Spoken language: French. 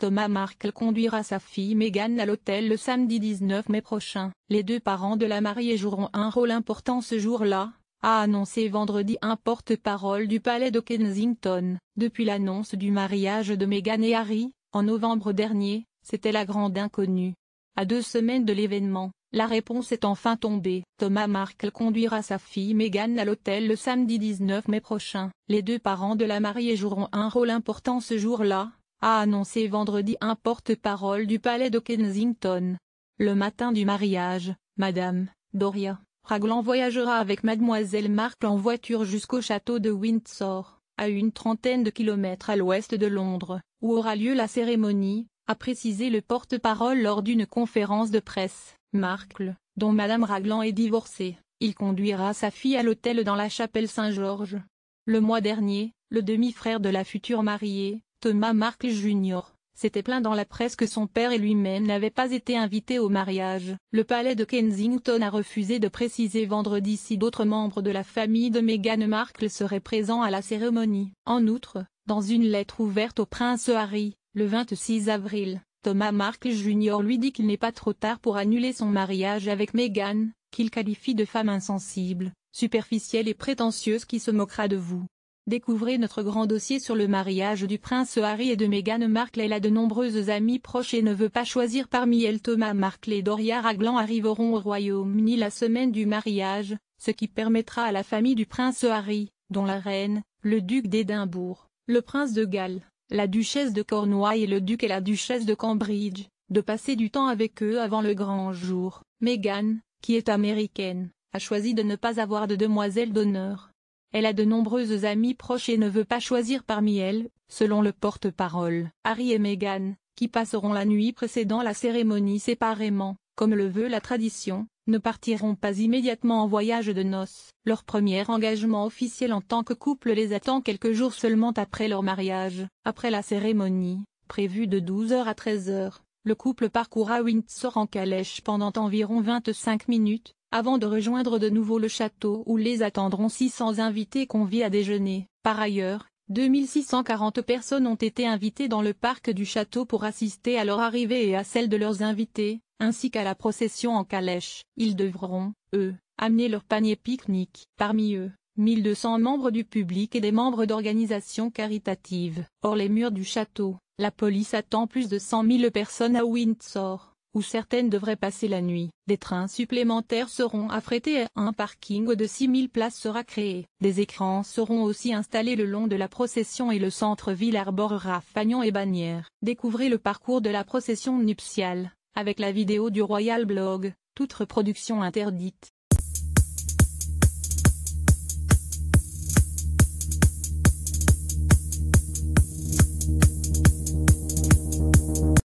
Thomas Markle conduira sa fille Meghan à l'hôtel le samedi 19 mai prochain. Les deux parents de la mariée joueront un rôle important ce jour-là, a annoncé vendredi un porte-parole du palais de Kensington. Depuis l'annonce du mariage de Meghan et Harry, en novembre dernier, c'était la grande inconnue. À deux semaines de l'événement, la réponse est enfin tombée. Thomas Markle conduira sa fille Meghan à l'hôtel le samedi 19 mai prochain. Les deux parents de la mariée joueront un rôle important ce jour-là, a annoncé vendredi un porte-parole du palais de Kensington. Le matin du mariage, Madame, Doria, Raglan voyagera avec Mademoiselle Markle en voiture jusqu'au château de Windsor, à une trentaine de kilomètres à l'ouest de Londres, où aura lieu la cérémonie, a précisé le porte-parole lors d'une conférence de presse. Markle, dont Madame Raglan est divorcée, il conduira sa fille à l'hôtel dans la chapelle Saint-Georges. Le mois dernier, le demi-frère de la future mariée, Thomas Markle Jr. s'était plaint dans la presse que son père et lui-même n'avaient pas été invités au mariage. Le palais de Kensington a refusé de préciser vendredi si d'autres membres de la famille de Meghan Markle seraient présents à la cérémonie. En outre, dans une lettre ouverte au prince Harry, le 26 avril, Thomas Markle Jr. lui dit qu'il n'est pas trop tard pour annuler son mariage avec Meghan, qu'il qualifie de femme insensible, superficielle et prétentieuse qui se moquera de vous. Découvrez notre grand dossier sur le mariage du prince Harry et de Meghan Markle. Elle a de nombreuses amies proches et ne veut pas choisir parmi elles Thomas Markle et Doria Raglan arriveront au Royaume-Uni la semaine du mariage, ce qui permettra à la famille du prince Harry, dont la reine, le duc d'Édimbourg, le prince de Galles, la duchesse de Cornouailles et le duc et la duchesse de Cambridge, de passer du temps avec eux avant le grand jour. Meghan, qui est américaine, a choisi de ne pas avoir de demoiselle d'honneur elle a de nombreuses amies proches et ne veut pas choisir parmi elles, selon le porte-parole. Harry et Meghan, qui passeront la nuit précédant la cérémonie séparément, comme le veut la tradition, ne partiront pas immédiatement en voyage de noces. Leur premier engagement officiel en tant que couple les attend quelques jours seulement après leur mariage. Après la cérémonie, prévue de 12h à 13h, le couple parcourra Windsor en calèche pendant environ 25 minutes, avant de rejoindre de nouveau le château où les attendront 600 invités conviés à déjeuner. Par ailleurs, 2640 personnes ont été invitées dans le parc du château pour assister à leur arrivée et à celle de leurs invités, ainsi qu'à la procession en calèche. Ils devront, eux, amener leur panier pique-nique. Parmi eux, 1200 membres du public et des membres d'organisations caritatives. Hors les murs du château, la police attend plus de 100 000 personnes à Windsor où certaines devraient passer la nuit. Des trains supplémentaires seront affrétés et un parking de 6000 places sera créé. Des écrans seront aussi installés le long de la procession et le centre-ville arborera Fagnon et bannières. Découvrez le parcours de la procession nuptiale, avec la vidéo du Royal Blog, toute reproduction interdite.